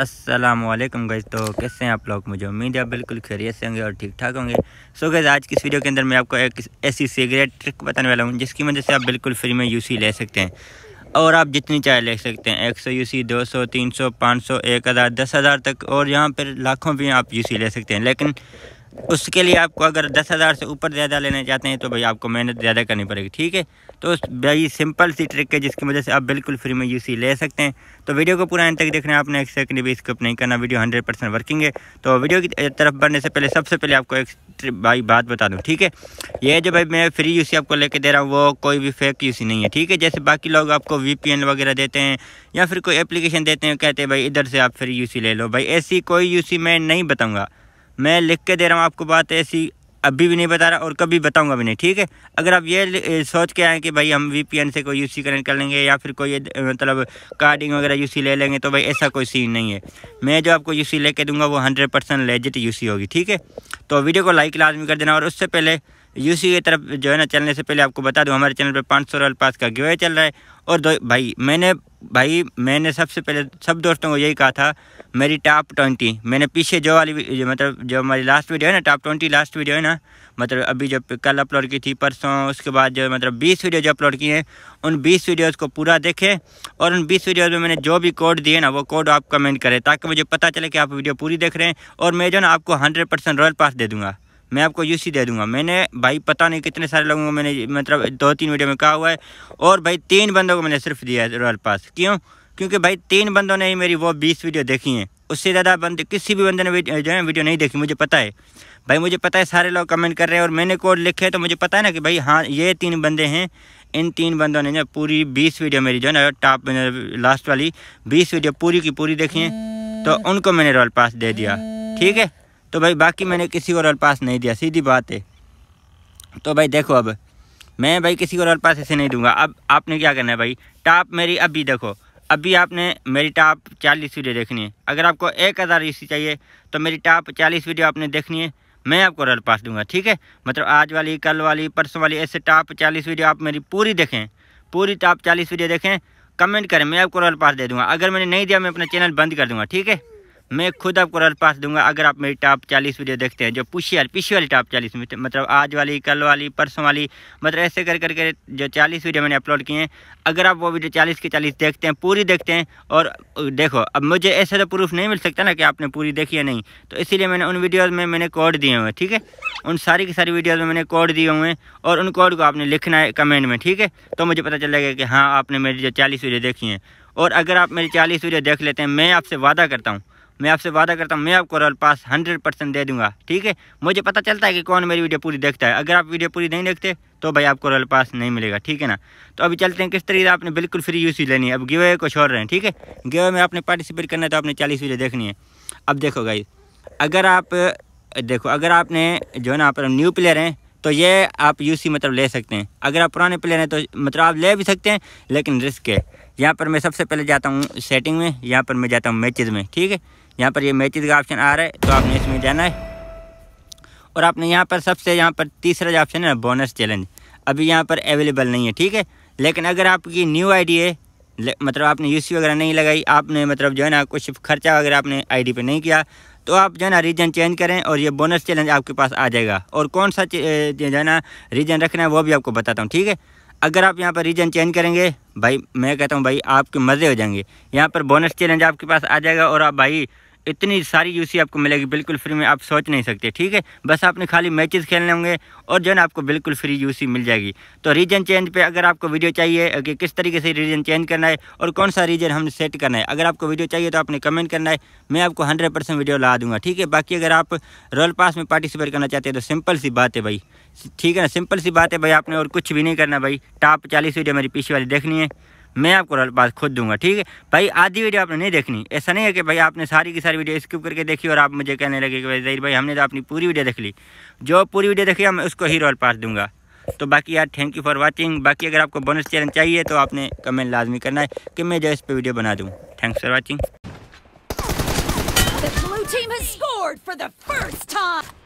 अस्सलाम वालेकुम तो कैसे हैं आप लोग मुझे उम्मीद है बिल्कुल खैरियत से होंगे और ठीक ठाक होंगे सो गैज़ आज की इस वीडियो के अंदर मैं आपको एक ऐसी सिगरेट ट्रिक बताने वाला हूँ जिसकी मदद से आप बिल्कुल फ्री में यूसी ले सकते हैं और आप जितनी चाय ले सकते हैं एक सौ यू सी दो सौ तीन सौ पाँच सौ एक हज़ार दस हज़ार तक और यहाँ पर लाखों भी आप यू सी ले सकते हैं लेकिन उसके लिए आपको अगर दस हज़ार से ऊपर ज़्यादा लेना चाहते हैं तो भाई आपको मेहनत ज़्यादा करनी पड़ेगी ठीक है तो भाई सिंपल सी ट्रिक है जिसकी वजह से आप बिल्कुल फ्री में यूसी ले सकते हैं तो वीडियो को पूरा एंड तक देखना है आपने एक सेकंड भी स्किप नहीं करना वीडियो हंड्रेड परसेंट वर्किंग है तो वीडियो की तरफ बढ़ने से पहले सबसे पहले आपको एक भाई बात बता दूँ ठीक है ये जो भाई मैं फ्री यू आपको लेके दे रहा हूँ वो कोई भी फेक यू नहीं है ठीक है जैसे बाकी लोग आपको वी वगैरह देते हैं या फिर कोई एप्लीकेशन देते हैं कहते हैं भाई इधर से आप फ्री यू ले लो भाई ऐसी कोई यू मैं नहीं बताऊँगा मैं लिख के दे रहा हूँ आपको बात ऐसी अभी भी नहीं बता रहा और कभी बताऊंगा भी नहीं ठीक है अगर आप ये सोच के आएँ कि भाई हम वीपीएन से कोई यूसी कनेक्ट कर लेंगे या फिर कोई मतलब कार्डिंग वगैरह यूसी ले लेंगे तो भाई ऐसा कोई सीन नहीं है मैं जो आपको यूसी लेके दूंगा वो हंड्रेड परसेंट लेजिट यूसी होगी ठीक है तो वीडियो को लाइक लाजमी कर देना और उससे पहले यूसी की तरफ जो है ना चलने से पहले आपको बता दूं हमारे चैनल पे पाँच सौ पास का गिवे चल रहा है और दो भाई मैंने भाई मैंने सबसे पहले सब दोस्तों को यही कहा था मेरी टॉप ट्वेंटी मैंने पीछे जो वाली जो मतलब जो हमारी लास्ट वीडियो है ना टॉप ट्वेंटी लास्ट वीडियो है ना मतलब अभी जो कल अपलोड की थी परसों उसके बाद जो मतलब बीस वीडियो जो अपलोड किए हैं उन बीस वीडियोज़ को पूरा देखें और उन बीस वीडियोज़ में मैंने जो भी कोड दिए ना वो कोड आप कमेंट करें ताकि मुझे पता चले कि आप वीडियो पूरी देख रहे हैं और मैं जो ना आपको हंड्रेड परसेंट रॉयल पास दे दूँगा मैं आपको यूसी दे दूंगा मैंने भाई पता नहीं कितने सारे लोगों को मैंने मतलब दो तीन वीडियो में कहा हुआ है और भाई तीन बंदों को मैंने सिर्फ दिया है रॉयल पास क्यों क्योंकि भाई तीन बंदों ने ही मेरी वो बीस वीडियो देखी हैं उससे ज़्यादा बंद किसी भी बंदे ने जो है वीडियो नहीं देखी मुझे पता है भाई मुझे पता है सारे लोग कमेंट कर रहे हैं और मैंने कोड लिखे तो मुझे पता है ना कि भाई हाँ ये तीन बंदे हैं इन तीन बंदों ने जो पूरी बीस वीडियो मेरी जो है ना टॉप लास्ट वाली बीस वीडियो पूरी की पूरी देखी है तो उनको मैंने रॉयल पास दे दिया ठीक है तो भाई बाकी मैंने किसी और पास नहीं दिया सीधी बात है तो भाई देखो अब मैं भाई किसी और पास ऐसे नहीं दूंगा अब आपने क्या करना है भाई टाप मेरी अभी देखो अभी आपने मेरी टॉप चालीस वीडियो देखनी है अगर आपको एक हज़ार ईसी चाहिए तो मेरी टॉप चालीस वीडियो आपने देखनी है मैं आपको रल पास दूंगा ठीक है मतलब आज वाली कल वाली परसों वाली ऐसे टॉप चालीस वीडियो आप मेरी पूरी देखें पूरी टॉप चालीस वीडियो देखें कमेंट करें मैं आपको रल पास दे दूंगा अगर मैंने नहीं दिया मैं अपना चैनल बंद कर दूंगा ठीक है मैं खुद आपको रल पास दूंगा अगर आप मेरी टॉप चालीस वीडियो देखते हैं जो पूछी वाली पिछली वाली टॉप चालीस तो मतलब आज वाली कल वाली परसों वाली मतलब ऐसे कर करके जो चालीस वीडियो मैंने अपलोड किए हैं अगर आप वो वीडियो चालीस के चालीस देखते हैं पूरी देखते हैं और देखो अब मुझे ऐसे तो प्रूफ नहीं मिल सकता ना कि आपने पूरी देखी है नहीं तो इसीलिए मैंने उन वीडियोज़ में मैंने कोड दिए हुए हैं ठीक है उन सारी की सारी वीडियोज़ में मैंने कोड दिए हुए हैं और उन कोड को आपने लिखना है कमेंट में ठीक है तो मुझे पता चलेगा कि हाँ आपने मेरी जो चालीस वीडियो देखी हैं और अगर आप मेरी चालीस वीडियो देख लेते हैं मैं आपसे वादा करता हूँ मैं आपसे वादा करता हूँ मैं आपको रोल पास हंड्रेड परसेंट दे दूंगा ठीक है मुझे पता चलता है कि कौन मेरी वीडियो पूरी देखता है अगर आप वीडियो पूरी नहीं देखते तो भाई आपको रोल पास नहीं मिलेगा ठीक है ना तो अभी चलते हैं किस तरीके से आपने बिल्कुल फ्री यूसी लेनी है अब गिवे को छोड़ रहे हैं ठीक है गिवे में आपने पार्टिसिपेट करना है तो आपने चालीस वीडियो देखनी है अब देखो भाई अगर आप देखो अगर आपने जो है ना आप न्यू प्लेयर हैं तो ये आप यूसी मतलब ले सकते हैं अगर आप पुराने प्लेयर हैं तो मतलब आप ले भी सकते हैं लेकिन रिस्क है यहाँ पर मैं सबसे पहले जाता हूँ सेटिंग में यहाँ पर मैं जाता हूँ मैचेज़ में ठीक है यहाँ पर ये मैचेज़ का ऑप्शन आ रहा है तो आपने इसमें जाना है और आपने यहाँ पर सबसे यहाँ पर तीसरा जो ऑप्शन है बोनस चैलेंज अभी यहाँ पर अवेलेबल नहीं है ठीक है लेकिन अगर आपकी न्यू आईडी है मतलब आपने यू वगैरह नहीं लगाई आपने मतलब जो है ना कुछ खर्चा वगैरह आपने आईडी पे नहीं किया तो आप जो है ना रीजन चेंज करें और ये बोनस चैलेंज आपके पास आ जाएगा और कौन सा जो है ना रीजन रखना है वो भी आपको बताता हूँ ठीक है अगर आप यहाँ पर रीजन चेंज करेंगे भाई मैं कहता हूँ भाई आपके मज़े हो जाएंगे यहाँ पर बोनस चैलेंज आपके पास आ जाएगा और आप भाई इतनी सारी यूसी आपको मिलेगी बिल्कुल फ्री में आप सोच नहीं सकते ठीक है बस आपने खाली मैचेस खेलने होंगे और जो है आपको बिल्कुल फ्री यूसी मिल जाएगी तो रीजन चेंज पे अगर आपको वीडियो चाहिए कि किस तरीके से रीजन चेंज करना है और कौन सा रीजन हमने सेट करना है अगर आपको वीडियो चाहिए तो आपने कमेंट करना है मैं आपको हंड्रेड वीडियो ला दूंगा ठीक है बाकी अगर आप रोल पास में पार्टिसिपेट करना चाहते हैं तो सिंपल सी बात है भाई ठीक है ना सिंपल सी बात है भाई आपने और कुछ भी नहीं करना भाई टॉप चालीस वीडियो मेरी पीछे वाली देखनी है मैं आपको बात खुद दूंगा ठीक है भाई आधी वीडियो आपने नहीं देखनी ऐसा नहीं है कि भाई आपने सारी की सारी वीडियो स्किप करके देखी और आप मुझे कहने लगे कि भाई जही भाई हमने तो अपनी पूरी वीडियो देख ली जो पूरी वीडियो देखी मैं उसको ही हीरो पास दूंगा तो बाकी यार थैंक यू फॉर वॉचिंग बाकी अगर आपको बोनस चैनल चाहिए तो आपने कमेंट लाजमी करना है कि मैं जो इस पर वीडियो बना दूँ thanks for watching The blue team has scored for the first time!